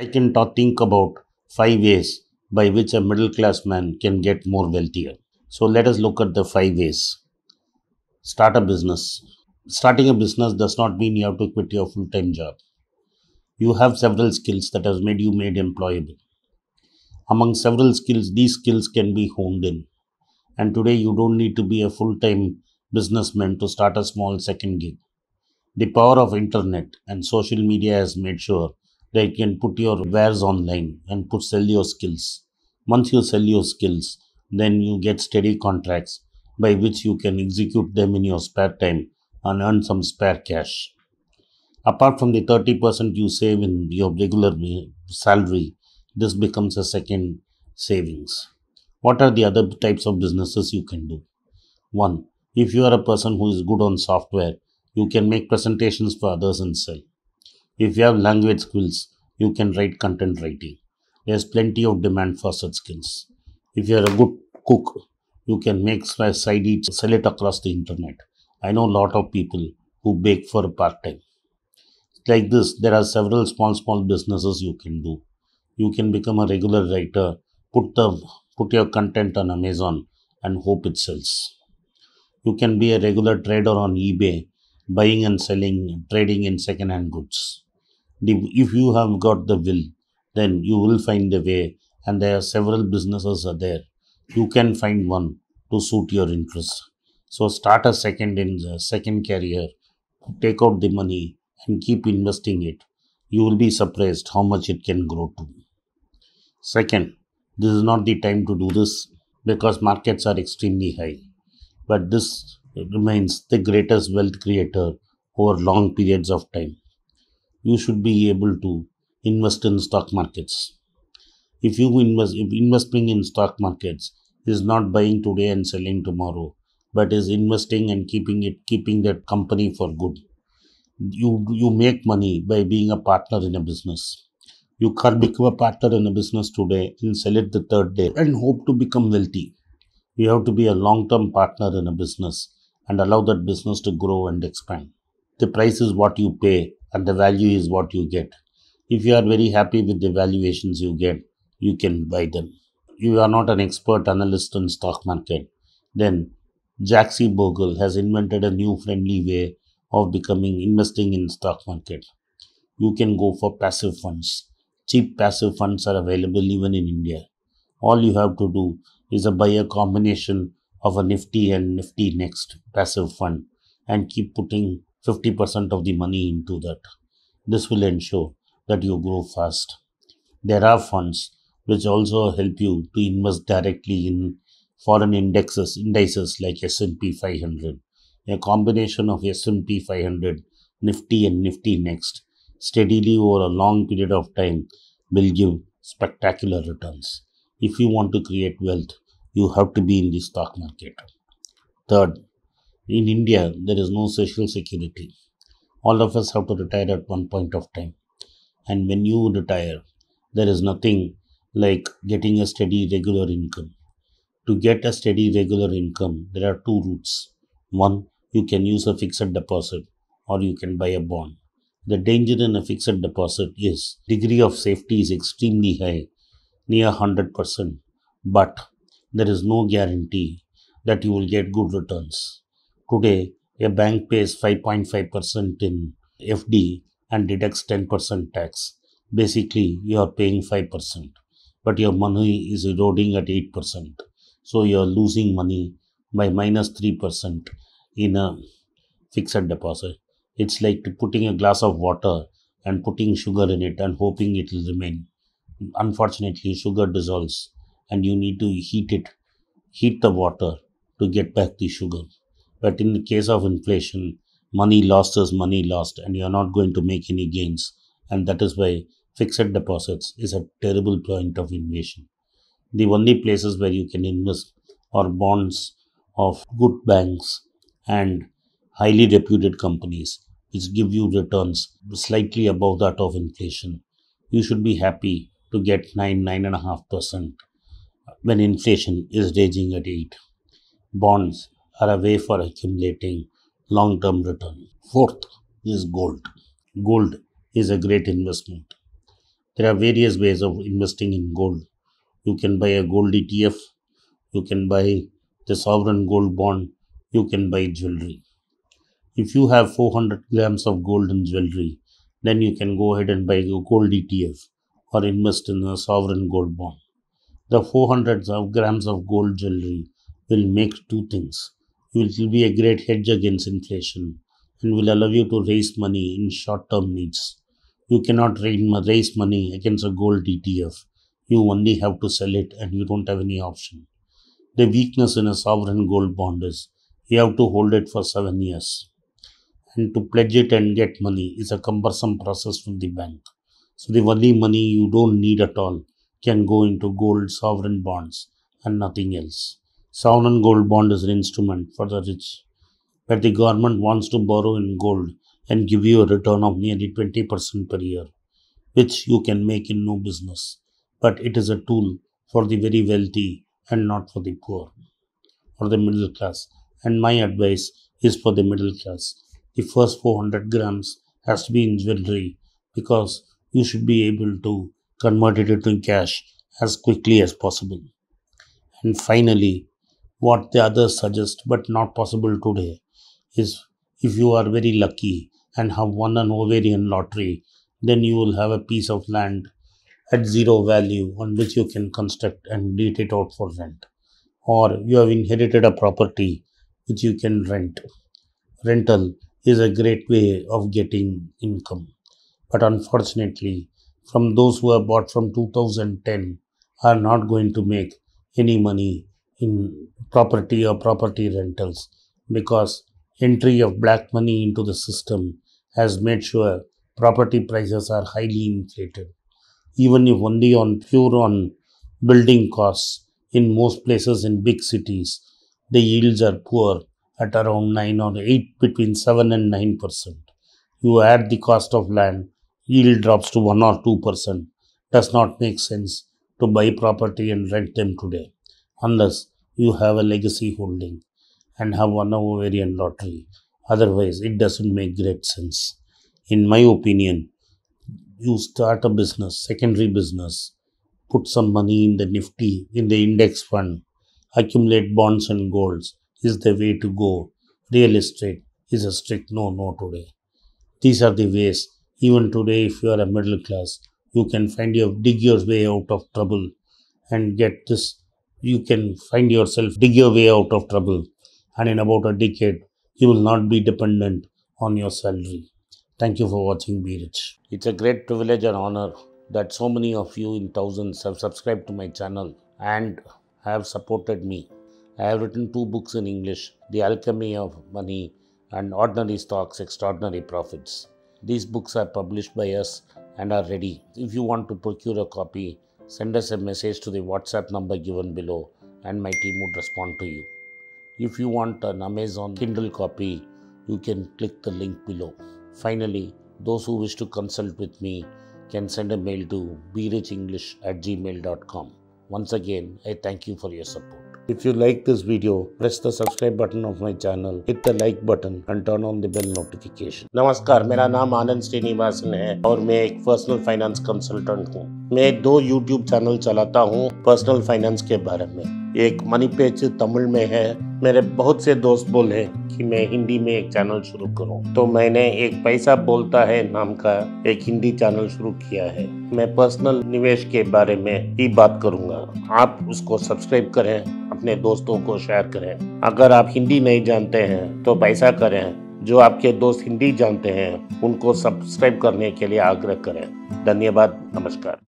I can think about five ways by which a middle class man can get more wealthier. So let us look at the five ways. Start a business. Starting a business does not mean you have to quit your full time job. You have several skills that has made you made employable. Among several skills, these skills can be honed in. And today you don't need to be a full time businessman to start a small second gig. The power of internet and social media has made sure like you can put your wares online and put sell your skills. Once you sell your skills, then you get steady contracts by which you can execute them in your spare time and earn some spare cash. Apart from the 30% you save in your regular salary, this becomes a second savings. What are the other types of businesses you can do? One, if you are a person who is good on software, you can make presentations for others and sell. If you have language skills, you can write content writing. There's plenty of demand for such skills. If you're a good cook, you can make side eats, sell it across the internet. I know a lot of people who bake for a part time. Like this, there are several small, small businesses you can do. You can become a regular writer, put, the, put your content on Amazon, and hope it sells. You can be a regular trader on eBay, buying and selling, trading in second hand goods if you have got the will, then you will find a way. And there are several businesses are there. You can find one to suit your interest. So start a second in uh, second career, take out the money and keep investing it. You will be surprised how much it can grow to. Second, this is not the time to do this because markets are extremely high. But this remains the greatest wealth creator over long periods of time you should be able to invest in stock markets. If you invest, if investing in stock markets is not buying today and selling tomorrow, but is investing and keeping it, keeping that company for good. You you make money by being a partner in a business. You can become a partner in a business today and sell it the third day and hope to become wealthy. You have to be a long-term partner in a business and allow that business to grow and expand. The price is what you pay and the value is what you get. If you are very happy with the valuations you get, you can buy them. You are not an expert analyst on stock market. Then Jaxi Bogle has invented a new friendly way of becoming investing in stock market. You can go for passive funds. Cheap passive funds are available even in India. All you have to do is a buy a combination of a Nifty and Nifty Next passive fund and keep putting 50% of the money into that. This will ensure that you grow fast. There are funds which also help you to invest directly in foreign indexes, indices like S&P 500. A combination of S&P 500, Nifty and Nifty Next steadily over a long period of time will give spectacular returns. If you want to create wealth, you have to be in the stock market. Third, in India, there is no social security. All of us have to retire at one point of time. And when you retire, there is nothing like getting a steady regular income. To get a steady regular income, there are two routes. One, you can use a fixed deposit or you can buy a bond. The danger in a fixed deposit is degree of safety is extremely high, near 100%, but there is no guarantee that you will get good returns. Today, a bank pays 5.5% in FD and deducts 10% tax. Basically, you are paying 5%, but your money is eroding at 8%. So you are losing money by minus 3% in a fixed deposit. It's like putting a glass of water and putting sugar in it and hoping it will remain. Unfortunately, sugar dissolves and you need to heat it, heat the water to get back the sugar. But in the case of inflation, money lost is money lost, and you are not going to make any gains. And that is why fixed deposits is a terrible point of invasion. The only places where you can invest are bonds of good banks and highly reputed companies, which give you returns slightly above that of inflation. You should be happy to get 9 9.5% when inflation is raging at 8 bonds are a way for accumulating long term return. Fourth is gold. Gold is a great investment. There are various ways of investing in gold. You can buy a gold ETF, you can buy the sovereign gold bond, you can buy jewelry. If you have 400 grams of gold and jewelry, then you can go ahead and buy a gold ETF or invest in a sovereign gold bond. The 400 grams of gold jewelry will make two things it will be a great hedge against inflation and will allow you to raise money in short term needs. You cannot raise money against a gold ETF. You only have to sell it and you don't have any option. The weakness in a sovereign gold bond is you have to hold it for seven years. And to pledge it and get money is a cumbersome process from the bank. So the only money you don't need at all can go into gold sovereign bonds and nothing else. Sovereign gold bond is an instrument for the rich, where the government wants to borrow in gold and give you a return of nearly 20% per year, which you can make in no business. But it is a tool for the very wealthy and not for the poor or the middle class. And my advice is for the middle class. The first 400 grams has to be in jewelry because you should be able to convert it into cash as quickly as possible. And finally, what the others suggest, but not possible today, is if you are very lucky and have won an ovarian lottery, then you will have a piece of land at zero value on which you can construct and let it out for rent. Or you have inherited a property which you can rent. Rental is a great way of getting income. But unfortunately, from those who have bought from 2010 are not going to make any money in property or property rentals because entry of black money into the system has made sure property prices are highly inflated even if only on pure on building costs in most places in big cities the yields are poor at around 9 or 8 between 7 and 9 percent you add the cost of land yield drops to 1 or 2 percent does not make sense to buy property and rent them today unless you have a legacy holding and have won a ovarian lottery. Otherwise, it doesn't make great sense. In my opinion, you start a business, secondary business, put some money in the Nifty, in the index fund, accumulate bonds and golds is the way to go. Real estate is a strict no no today. These are the ways, even today, if you are a middle class, you can find your dig your way out of trouble and get this you can find yourself dig your way out of trouble. And in about a decade, you will not be dependent on your salary. Thank you for watching Be Rich. It's a great privilege and honor that so many of you in thousands have subscribed to my channel and have supported me. I have written two books in English The Alchemy of Money and Ordinary Stocks Extraordinary Profits. These books are published by us and are ready. If you want to procure a copy, send us a message to the WhatsApp number given below and my team would respond to you. If you want an Amazon Kindle copy, you can click the link below. Finally, those who wish to consult with me can send a mail to english at gmail.com. Once again, I thank you for your support. If you like this video, press the subscribe button of my channel, hit the like button and turn on the bell notification. नमस्कार मेरा नाम आनंद श्रीनिवासन है और मैं एक personal finance consultant हूँ मैं दो YouTube चैनल चलाता हूँ पर्सनल फाइनेंस के बारे में एक मनी पेच तमिल में है मेरे बहुत से दोस्त बोले कि मैं हिंदी में एक चैनल शुरू करूं तो मैंने एक पैसा बोलता है नाम का एक हिंदी चैनल शुरू किया है मैं पर्सनल निवेश के बारे में ही बात करूंगा आप उसको सब्सक्राइब करें अपने दोस्तों को शेयर करें अगर आप हिंदी नहीं जानते हैं तो पैसा करें जो आपके दोस्त हिंदी जानते हैं उनको सब्सक्राइब करने के लिए आग्रह करें धन्यवाद नमस्कार